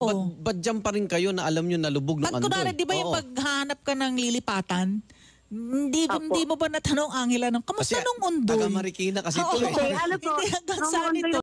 Ba't, oh. ba't dyan pa rin kayo na alam nyo na lubog ng Pag, andon? Kunwari, di ba yung Oo. paghanap ka ng lilipatan, hindi, hindi mo ba natanong, Angela, nung, kamusta nung undoy? Taga Marikina kasi ito Oo, eh. okay, alam ko, Hindi hanggang saan ito?